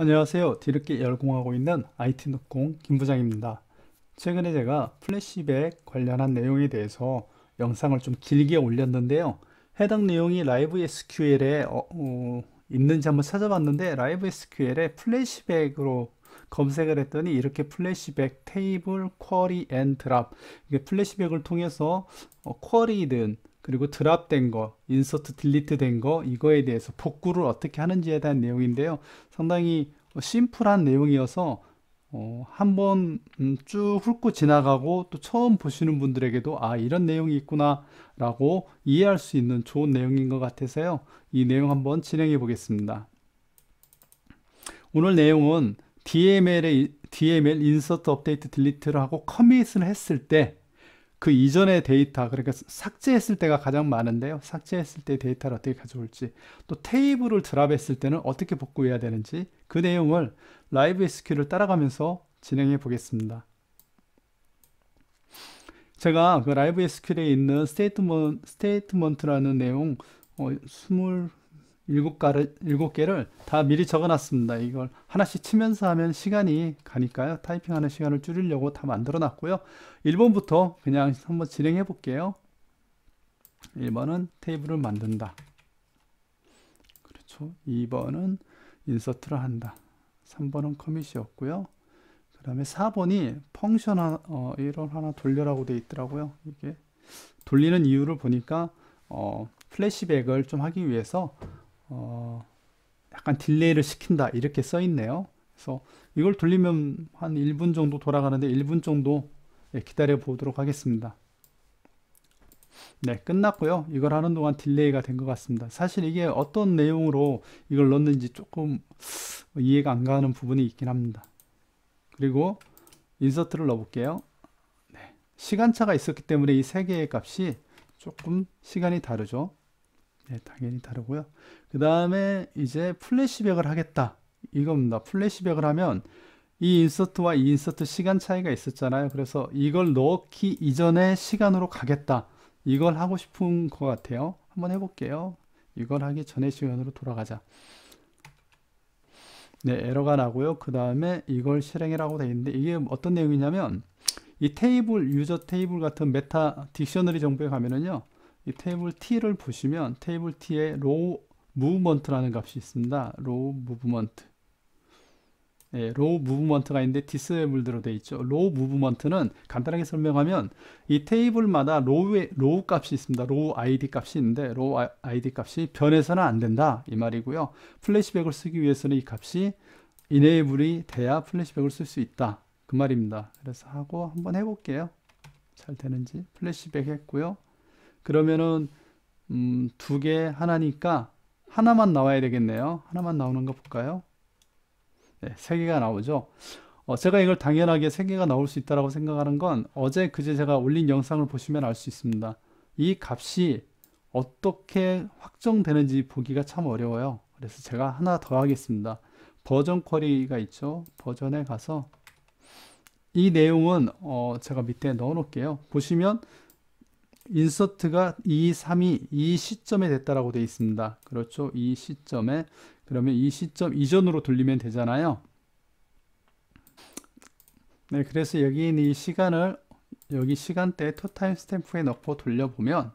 안녕하세요. 뒤늦게 열공하고 있는 IT노공 김부장입니다. 최근에 제가 플래시백 관련한 내용에 대해서 영상을 좀 길게 올렸는데요. 해당 내용이 라이브 SQL에 어, 어, 있는지 한번 찾아봤는데 라이브 SQL에 플래시백으로 검색을 했더니 이렇게 플래시백 테이블 쿼리 앤 드랍 이게 플래시백을 통해서 어, 쿼리든 그리고 드랍된 거, 인서트 딜리트 된 거, 이거에 대해서 복구를 어떻게 하는지에 대한 내용인데요. 상당히 심플한 내용이어서 어, 한번 음, 쭉 훑고 지나가고 또 처음 보시는 분들에게도 아 이런 내용이 있구나 라고 이해할 수 있는 좋은 내용인 것 같아서요 이 내용 한번 진행해 보겠습니다 오늘 내용은 DML의 DML 인서트 업데이트 딜리트를 하고 커밋을 했을 때그 이전의 데이터 그러니까 삭제했을 때가 가장 많은데요 삭제했을 때 데이터를 어떻게 가져올지 또 테이블을 드랍했을 때는 어떻게 복구해야 되는지 그 내용을 라이브 SQL을 따라가면서 진행해 보겠습니다 제가 그 라이브 SQL에 있는 스테이트먼, 스테이트먼라는 내용 어, 일곱 가를 일곱 개를 다 미리 적어놨습니다. 이걸 하나씩 치면서 하면 시간이 가니까요. 타이핑하는 시간을 줄이려고 다 만들어놨고요. 1번부터 그냥 한번 진행해 볼게요. 1번은 테이블을 만든다. 그렇죠. 2번은 인서트를 한다. 3번은 커밋이었고요. 그 다음에 4번이 펑션 어, 이런 하나 돌려라고 돼 있더라고요. 이게 돌리는 이유를 보니까 어, 플래시백을 좀 하기 위해서 어, 약간 딜레이를 시킨다 이렇게 써 있네요. 그래서 이걸 돌리면 한 1분 정도 돌아가는데 1분 정도 예, 기다려 보도록 하겠습니다. 네, 끝났고요. 이걸 하는 동안 딜레이가 된 것 같습니다. 사실 이게 어떤 내용으로 이걸 넣는지 조금 이해가 안 가는 부분이 있긴 합니다. 그리고 인서트를 넣어볼게요. 네, 시간차가 있었기 때문에 이 세 개의 값이 조금 시간이 다르죠. 네, 당연히 다르고요. 그 다음에 이제 플래시백을 하겠다 이겁니다 플래시백을 하면 이 인서트와 이 인서트 시간 차이가 있었잖아요 그래서 이걸 넣기 이전의 시간으로 가겠다 이걸 하고 싶은 것 같아요 한번 해볼게요 이걸 하기 전의 시간으로 돌아가자 네 에러가 나고요 그 다음에 이걸 실행이라고 되어 있는데 이게 어떤 내용이냐면 이 테이블 유저 테이블 같은 메타 딕셔너리 정보에 가면은요 이 테이블 T를 보시면 테이블 T에 로우 무브먼트라는 값이 있습니다. 로우 무브먼트. 예, 로우 무브먼트가 있는데 디스에블드로 되어 있죠. 로우 무브먼트는 간단하게 설명하면 이 테이블마다 로우의 로우 값이 있습니다. 로우 id 값이 있는데 로우 id 값이 변해서는 안 된다 이 말이고요. 플래시백을 쓰기 위해서는 이 값이 e n a b l e 이 돼야 플래시백을 쓸 수 있다 그 말입니다. 그래서 하고 한번 해볼게요. 잘 되는지 플래시백 했고요. 그러면은 음, 두개 하나니까 하나만 나와야 되겠네요. 하나만 나오는 거 볼까요? 네, 3개가 나오죠. 어, 제가 이걸 당연하게 3개가 나올 수 있다고 생각하는 건 어제 그제 제가 올린 영상을 보시면 알 수 있습니다. 이 값이 어떻게 확정되는지 보기가 참 어려워요. 그래서 제가 하나 더 하겠습니다. 버전 쿼리가 있죠. 버전에 가서 이 내용은 어, 제가 밑에 넣어 놓을게요. 보시면 인서트가 2, 3 2, 이 시점에 됐다라고 되어 있습니다. 그렇죠? 이 시점에 그러면 이 시점 이전으로 돌리면 되잖아요. 네, 그래서 여기 있는 이 시간을 여기 시간대 토타임 스탬프에 넣고 돌려보면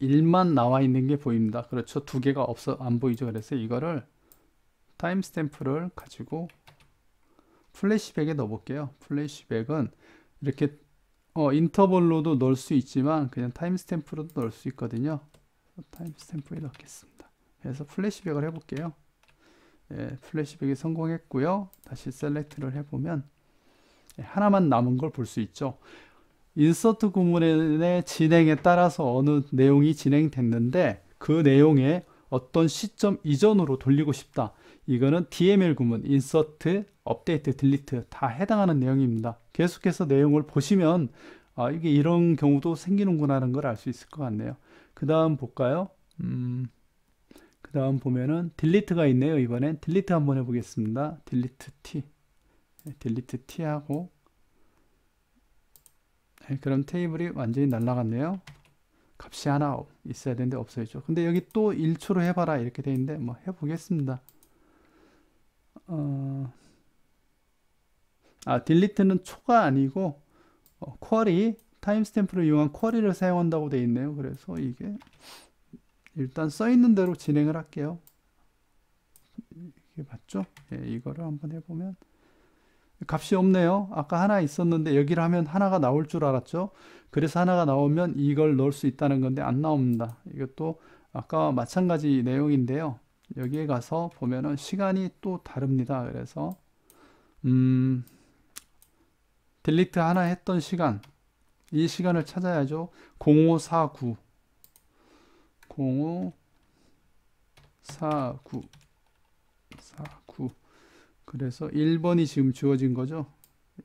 1만 나와 있는 게 보입니다. 그렇죠? 두 개가 없어 안 보이죠. 그래서 이거를 타임 스탬프를 가지고 플래시백에 넣어 볼게요. 플래시백은 이렇게 어, 인터벌로도 넣을 수 있지만 그냥 타임스탬프로도 넣을 수 있거든요. 타임스탬프에 넣겠습니다. 그래서 플래시백을 해볼게요. 예, 플래시백이 성공했고요. 다시 셀렉트를 해보면 예, 하나만 남은 걸 볼 수 있죠. 인서트 구문의 진행에 따라서 어느 내용이 진행됐는데 그 내용에 어떤 시점 이전으로 돌리고 싶다. 이거는 DML 구문, 인서트 업데이트, 딜리트 다 해당하는 내용입니다. 계속해서 내용을 보시면 아, 이게 이런 경우도 생기는구나하는걸 알 수 있을 것 같네요. 그 다음 볼까요? 음, 그 다음 보면은 딜리트가 있네요. 이번엔 딜리트 한번 해보겠습니다. 딜리트 T. 네, 딜리트 T 하고 네, 그럼 테이블이 완전히 날라갔네요. 값이 하나 있어야 되는데 없어 있죠. 근데 여기 또 1초로 해봐라 이렇게 되어 있는데 뭐 해보겠습니다. 어... 아, 딜리트는 초가 아니고 어, 쿼리 타임스탬프를 이용한 쿼리를 사용한다고 되어 있네요. 그래서 이게 일단 써 있는 대로 진행을 할게요. 이게 맞죠? 예, 이거를 한번 해보면 값이 없네요. 아까 하나 있었는데 여기를 하면 하나가 나올 줄 알았죠. 그래서 하나가 나오면 이걸 넣을 수 있다는 건데 안 나옵니다. 이것도 아까와 마찬가지 내용인데요. 여기에 가서 보면은 시간이 또 다릅니다. 그래서 음 딜리트 하나 했던 시간 이 시간을 찾아야죠 0549 0549 49 그래서 1번이 지금 주어진 거죠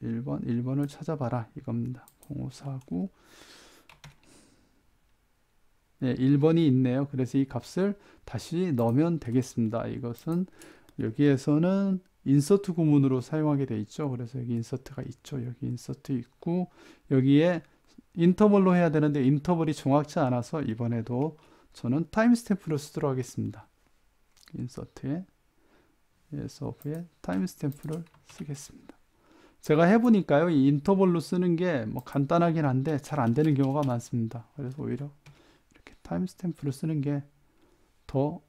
1번 1번을 찾아봐라 이겁니다 0549 네, 1번이 있네요 그래서 이 값을 다시 넣으면 되겠습니다 이것은 여기에서는 인서트 구문으로 사용하게 돼 있죠. 그래서 여기 인서트가 있죠. 여기 인서트 있고 여기에 인터벌로 해야 되는데 인터벌이 정확치 않아서 이번에도 저는 타임스탬프를 쓰도록 하겠습니다. 인서트에 에 예, 서브에 타임스탬프를 쓰겠습니다. 제가 해보니까요. 이 인터벌로 쓰는 게 뭐 간단하긴 한데 잘 안 되는 경우가 많습니다. 그래서 오히려 이렇게 타임스탬프를 쓰는 게더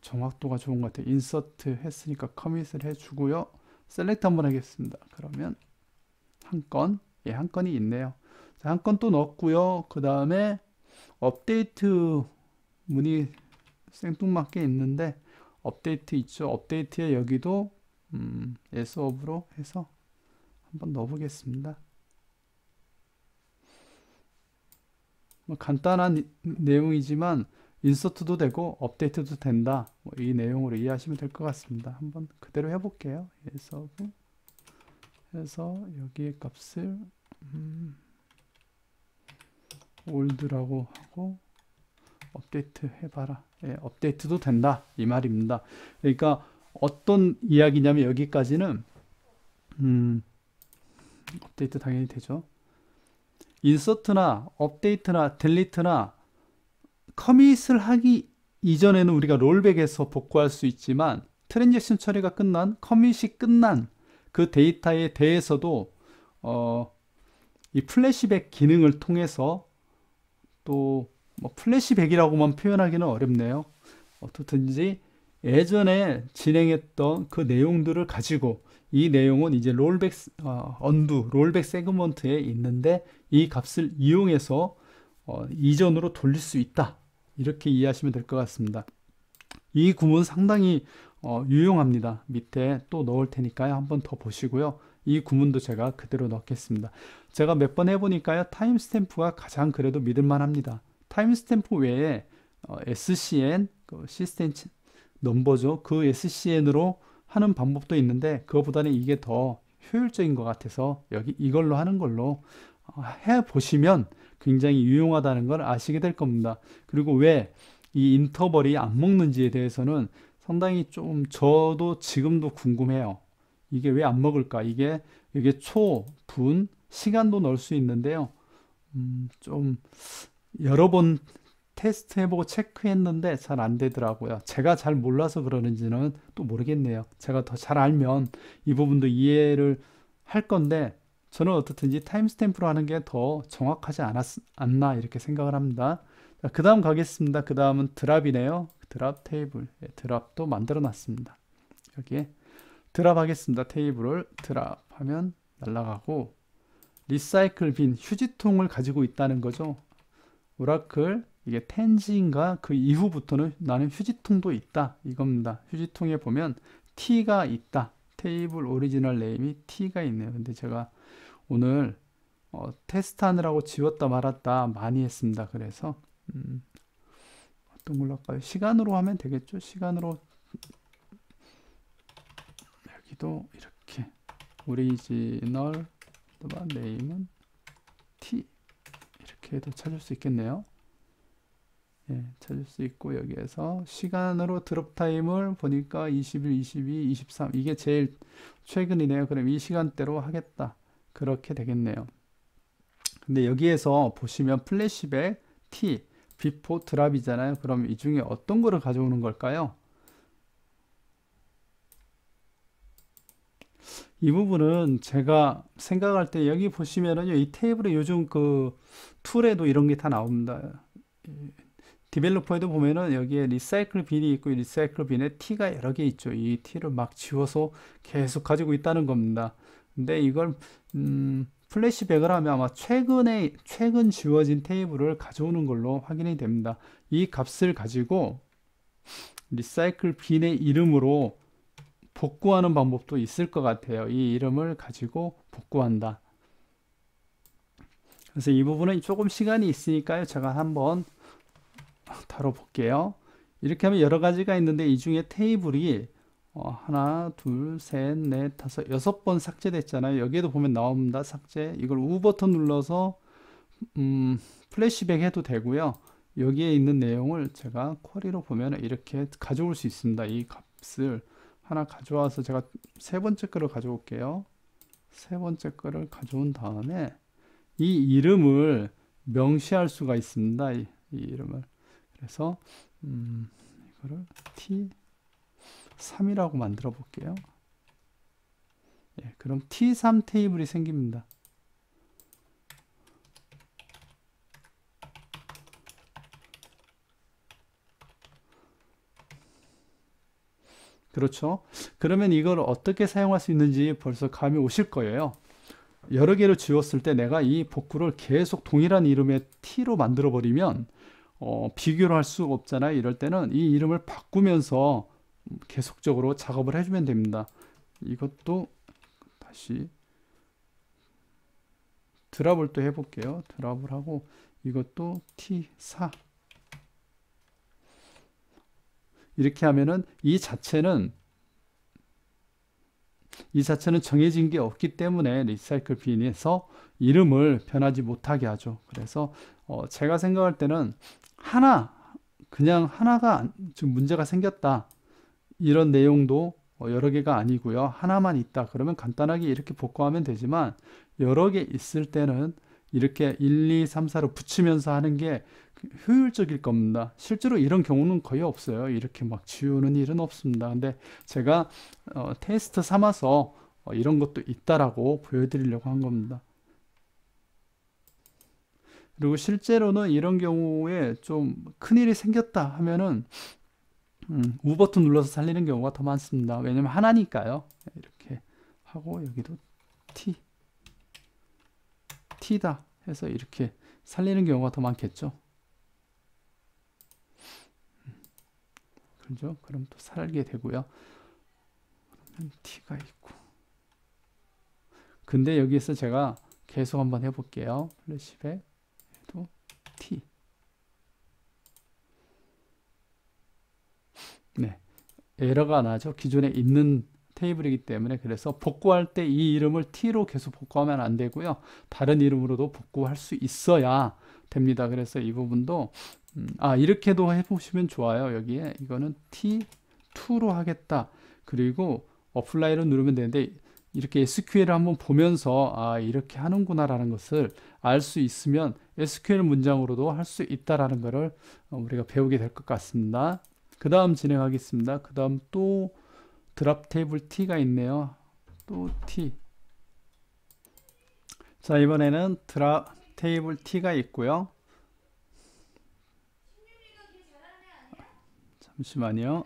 정확도가 좋은 것 같아요. 인서트 했으니까 커밋을 해주고요. 셀렉트 한 번 하겠습니다. 그러면 한 건, 예, 한 건이 있네요. 한건 또 넣었고요. 그 다음에 업데이트 문이 생뚱맞게 있는데 업데이트 있죠. 업데이트에 여기도 음, 예스업로 해서 한번 넣어보겠습니다. 뭐 간단한 내용이지만 인서트도 되고 업데이트도 된다. 뭐이 내용으로 이해하시면 될 것 같습니다. 한번 그대로 해볼게요. 해서 해서 여기에 값을 음, 올드라고 하고 업데이트 해봐라. 예, 업데이트도 된다 이 말입니다. 그러니까 어떤 이야기냐면 여기까지는 음, 업데이트 당연히 되죠. 인서트나 업데이트나 델리트나 커밋을 하기 이전에는 우리가 롤백에서 복구할 수 있지만 트랜잭션 처리가 끝난 커밋이 끝난 그 데이터에 대해서도 어, 이 플래시백 기능을 통해서 또뭐 플래시백이라고만 표현하기는 어렵네요. 어떻든지 예전에 진행했던 그 내용들을 가지고 이 내용은 이제 롤백 어, 언두 롤백 세그먼트에 있는데 이 값을 이용해서 어, 이전으로 돌릴 수 있다 이렇게 이해하시면 될 것 같습니다. 이 구문 상당히 어, 유용합니다. 밑에 또 넣을 테니까요. 한번 더 보시고요. 이 구문도 제가 그대로 넣겠습니다. 제가 몇 번 해보니까요. 타임스탬프가 가장 그래도 믿을만 합니다. 타임스탬프 외에 어, SCN, 그 시스템 넘버죠. 그 SCN으로 하는 방법도 있는데 그거보다는 이게 더 효율적인 것 같아서 여기 이걸로 하는 걸로 해 보시면 굉장히 유용하다는 걸 아시게 될 겁니다. 그리고 왜 이 인터벌이 안 먹는지에 대해서는 상당히 좀 저도 지금도 궁금해요. 이게 왜 안 먹을까? 이게 이게 초, 분, 시간도 넣을 수 있는데요. 음, 좀 여러 번 테스트 해보고 체크했는데 잘 안 되더라고요. 제가 잘 몰라서 그러는지는 또 모르겠네요. 제가 더 잘 알면 이 부분도 이해를 할 건데 저는 어떻든지 타임스탬프로 하는 게 더 정확하지 않았, 않나 이렇게 생각을 합니다. 그 다음 가겠습니다. 그 다음은 드랍이네요. 드랍 테이블. 예, 드랍도 만들어 놨습니다. 여기에 드랍 하겠습니다. 테이블을 드랍 하면 날아가고 리사이클 빈 휴지통을 가지고 있다는 거죠. 오라클 이게 텐지인가 그 이후부터는 나는 휴지통도 있다 이겁니다. 휴지통에 보면 T가 있다. 테이블 오리지널 네임이 T가 있네요. 근데 제가 오늘 어, 테스트하느라고 지웠다 말았다 많이 했습니다. 그래서 음, 어떤 걸로 할까요? 시간으로 하면 되겠죠? 시간으로 여기도 이렇게 오리지널 네임은 T 이렇게 해도 찾을 수 있겠네요. 예, 찾을 수 있고 여기에서 시간으로 드롭 타임을 보니까 21, 22, 23 이게 제일 최근이네요. 그럼 이 시간대로 하겠다. 그렇게 되겠네요. 근데 여기에서 보시면 플래시백 T 비포 드랍이잖아요. 그럼 이 중에 어떤 거를 가져오는 걸까요? 이 부분은 제가 생각할 때 여기 보시면은요 이 테이블에 요즘 그 툴에도 이런 게 다 나옵니다 디벨로퍼에도 보면은 여기에 리사이클 빈이 있고 리사이클 빈에 T가 여러 개 있죠 이 T를 막 지워서 계속 가지고 있다는 겁니다 근데 이걸 음, 플래시백을 하면 아마 최근에 최근 지워진 테이블을 가져오는 걸로 확인이 됩니다. 이 값을 가지고 리사이클 빈의 이름으로 복구하는 방법도 있을 것 같아요. 이 이름을 가지고 복구한다. 그래서 이 부분은 조금 시간이 있으니까요. 제가 한번 다뤄볼게요. 이렇게 하면 여러 가지가 있는데 이 중에 테이블이 어, 하나, 둘, 셋, 넷, 다섯, 여섯 번 삭제됐잖아요. 여기에도 보면 나옵니다. 삭제. 이걸 U 버튼 눌러서 음, 플래시백 해도 되고요. 여기에 있는 내용을 제가 쿼리로 보면 이렇게 가져올 수 있습니다. 이 값을 하나 가져와서 제가 세 번째 거를 가져올게요. 세 번째 거를 가져온 다음에 이 이름을 명시할 수가 있습니다. 이, 이 이름을 그래서 음, 이거를 t 3이라고 만들어 볼게요. 예, 그럼 T3 테이블이 생깁니다. 그렇죠. 그러면 이걸 어떻게 사용할 수 있는지 벌써 감이 오실 거예요. 여러 개를 지웠을 때 내가 이 복구를 계속 동일한 이름의 T로 만들어 버리면 어, 비교를 할 수 없잖아요. 이럴 때는 이 이름을 바꾸면서 계속적으로 작업을 해주면 됩니다. 이것도 다시 드랍을 또 해볼게요. 드랍을 하고 이것도 T4 이렇게 하면은 이 자체는 이 자체는 정해진 게 없기 때문에 리사이클 빈에서 이름을 변하지 못하게 하죠. 그래서 어 제가 생각할 때는 하나 그냥 하나가 좀 문제가 생겼다. 이런 내용도 어, 여러 개가 아니고요. 하나만 있다. 그러면 간단하게 이렇게 복구하면 되지만 여러 개 있을 때는 이렇게 1, 2, 3, 4로 붙이면서 하는 게 효율적일 겁니다. 실제로 이런 경우는 거의 없어요. 이렇게 막 지우는 일은 없습니다. 근데 제가 어, 테스트 삼아서 어, 이런 것도 있다라고 보여드리려고 한 겁니다. 그리고 실제로는 이런 경우에 좀 큰일이 생겼다 하면은 음, U 버튼 눌러서 살리는 경우가 더 많습니다. 왜냐면 하나니까요. 이렇게 하고 여기도 T T다 해서 이렇게 살리는 경우가 더 많겠죠. 그죠? 그럼 또 살게 되고요. 그러면 T가 있고. 근데 여기서 제가 계속 한번 해볼게요. 플래시백 에러가 나죠. 기존에 있는 테이블이기 때문에 그래서 복구할 때 이 이름을 t로 계속 복구하면 안 되고요. 다른 이름으로도 복구할 수 있어야 됩니다. 그래서 이 부분도 음, 아 이렇게도 해보시면 좋아요. 여기에 이거는 t2로 하겠다. 그리고 어플라이로 누르면 되는데 이렇게 SQL을 한번 보면서 아 이렇게 하는구나 라는 것을 알 수 있으면 SQL 문장으로도 할 수 있다라는 것을 어, 우리가 배우게 될 것 같습니다. 그 다음 진행하겠습니다. 그 다음 또 드랍 테이블 T가 있네요. 또 T 자 이번에는 드랍 테이블 T가 있고요. 잠시만요.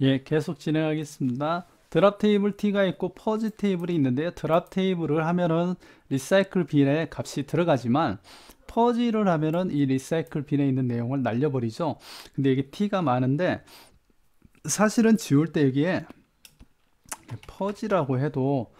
예, 계속 진행하겠습니다. 드랍 테이블 T가 있고 퍼지 테이블이 있는데요. 드랍 테이블을 하면은 리사이클 빈에 값이 들어가지만 퍼지를 하면은 이 리사이클 빈에 있는 내용을 날려버리죠. 근데 이게 t가 많은데 사실은 지울 때 여기에 퍼지라고 해도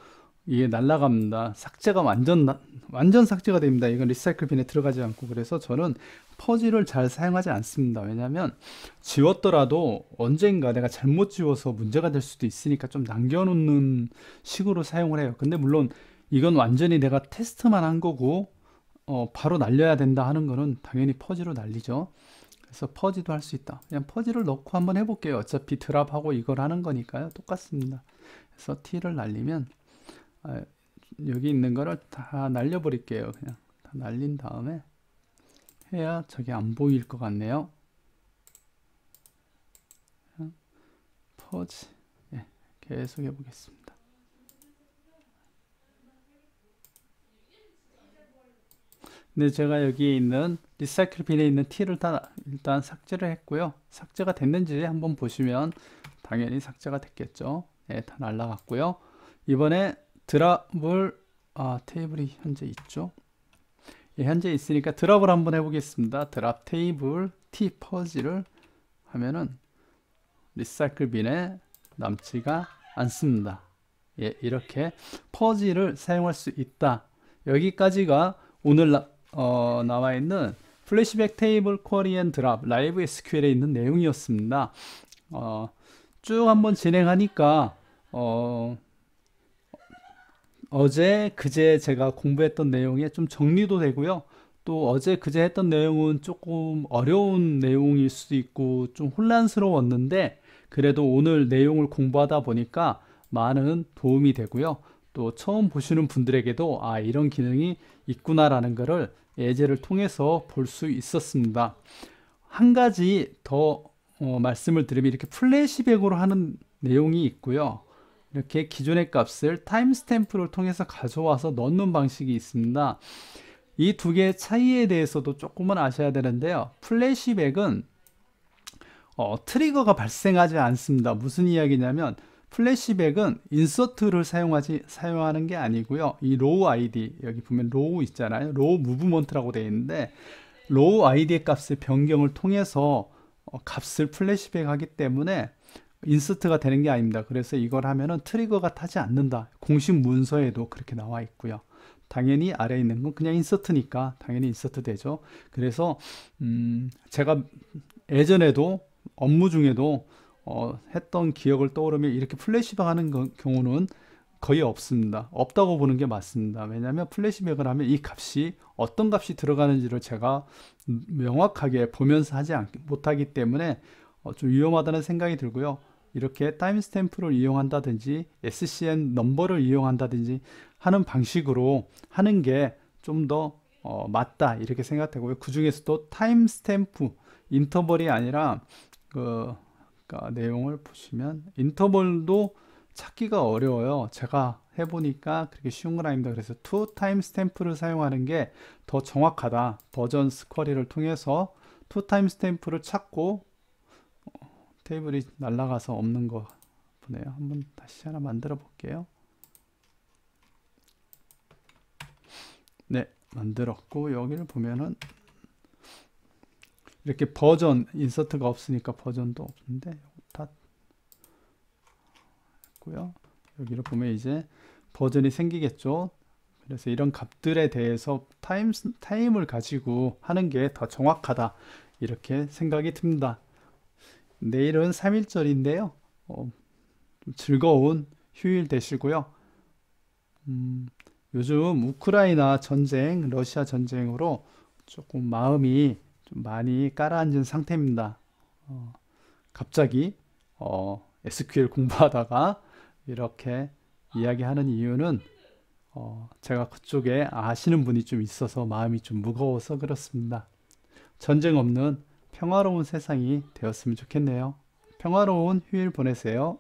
이게 날라갑니다. 삭제가 완전 완전 삭제가 됩니다. 이건 리사이클 빈에 들어가지 않고 그래서 저는 퍼즐을 잘 사용하지 않습니다. 왜냐하면 지웠더라도 언젠가 내가 잘못 지워서 문제가 될 수도 있으니까 좀 남겨놓는 식으로 사용을 해요. 근데 물론 이건 완전히 내가 테스트만 한 거고 어, 바로 날려야 된다 하는 거는 당연히 퍼지로 날리죠. 그래서 퍼지도 할 수 있다. 그냥 퍼지를 넣고 한번 해볼게요. 어차피 드랍하고 이걸 하는 거니까요. 똑같습니다. 그래서 T를 날리면 아, 여기 있는 거를 다 날려버릴게요. 그냥 다 날린 다음에 해야 저게 안 보일 것 같네요. 퍼지 예, 계속 해보겠습니다. 근데 제가 여기에 있는 리사이클 빈에 있는 T를 다 일단 삭제를 했고요. 삭제가 됐는지 한번 보시면 당연히 삭제가 됐겠죠. 네, 다 날라갔고요. 이번에 드랍을 아, 테이블이 현재 있죠. 예, 현재 있으니까 드랍을 한번 해보겠습니다. 드랍 테이블 T 퍼지를 하면은 리사이클 빈에 남지가 않습니다. 예, 이렇게 퍼지를 사용할 수 있다. 여기까지가 오늘 나, 어, 나와 있는 플래시백 테이블 쿼리 앤 드랍 라이브 SQL에 있는 내용이었습니다. 어, 쭉 한번 진행하니까 어, 어제 그제 제가 공부했던 내용에 좀 정리도 되고요. 또 어제 그제 했던 내용은 조금 어려운 내용일 수도 있고 좀 혼란스러웠는데 그래도 오늘 내용을 공부하다 보니까 많은 도움이 되고요. 또 처음 보시는 분들에게도 아 이런 기능이 있구나라는 것을 예제를 통해서 볼 수 있었습니다. 한 가지 더 어, 말씀을 드리면 이렇게 플래시백으로 하는 내용이 있고요. 이렇게 기존의 값을 타임스탬프를 통해서 가져와서 넣는 방식이 있습니다. 이 두 개의 차이에 대해서도 조금은 아셔야 되는데요. 플래시백은 어, 트리거가 발생하지 않습니다. 무슨 이야기냐면 플래시백은 인서트를 사용하지 사용하는 게 아니고요. 이 로우 아이디 여기 보면 로우 있잖아요. 로우 무브먼트라고 되어 있는데 로우 아이디의 값의 변경을 통해서 어, 값을 플래시백하기 때문에 인서트가 되는 게 아닙니다. 그래서 이걸 하면은 트리거가 타지 않는다. 공식 문서에도 그렇게 나와 있고요. 당연히 아래에 있는 건 그냥 인서트니까 당연히 인서트 되죠. 그래서 음 제가 예전에도 업무 중에도 어, 했던 기억을 떠오르며 이렇게 플래시백 하는 경우는 거의 없습니다. 없다고 보는 게 맞습니다. 왜냐하면 플래시백을 하면 이 값이 어떤 값이 들어가는지를 제가 명확하게 보면서 하지 않, 못하기 때문에 어, 좀 위험하다는 생각이 들고요. 이렇게 타임스탬프를 이용한다든지 SCN 넘버를 이용한다든지 하는 방식으로 하는 게 좀더 어, 맞다 이렇게 생각되고요. 그 중에서도 타임스탬프 인터벌이 아니라 그 그러니까 내용을 보시면 인터벌도 찾기가 어려워요. 제가 해보니까 그렇게 쉬운 건 아닙니다. 그래서 to t i m e 를 사용하는 게 더 정확하다. 버전 스쿼리를 통해서 to t i m e 를 찾고 어, 테이블이 날아가서 없는 거 보네요. 한번 다시 하나 만들어 볼게요. 네, 만들었고 여기를 보면은 이렇게 버전 인서트가 없으니까 버전도 없는데 다 고요. 여기로 보면 이제 버전이 생기겠죠. 그래서 이런 값들에 대해서 타임 타임을 가지고 하는 게 더 정확하다 이렇게 생각이 듭니다. 내일은 3일절인데요. 어, 즐거운 휴일 되시고요. 음, 요즘 우크라이나 전쟁, 러시아 전쟁으로 조금 마음이 좀 많이 깔아앉은 상태입니다. 어, 갑자기 어, SQL 공부하다가 이렇게 이야기하는 이유는 어, 제가 그쪽에 아시는 분이 좀 있어서 마음이 좀 무거워서 그렇습니다. 전쟁 없는 평화로운 세상이 되었으면 좋겠네요. 평화로운 휴일 보내세요.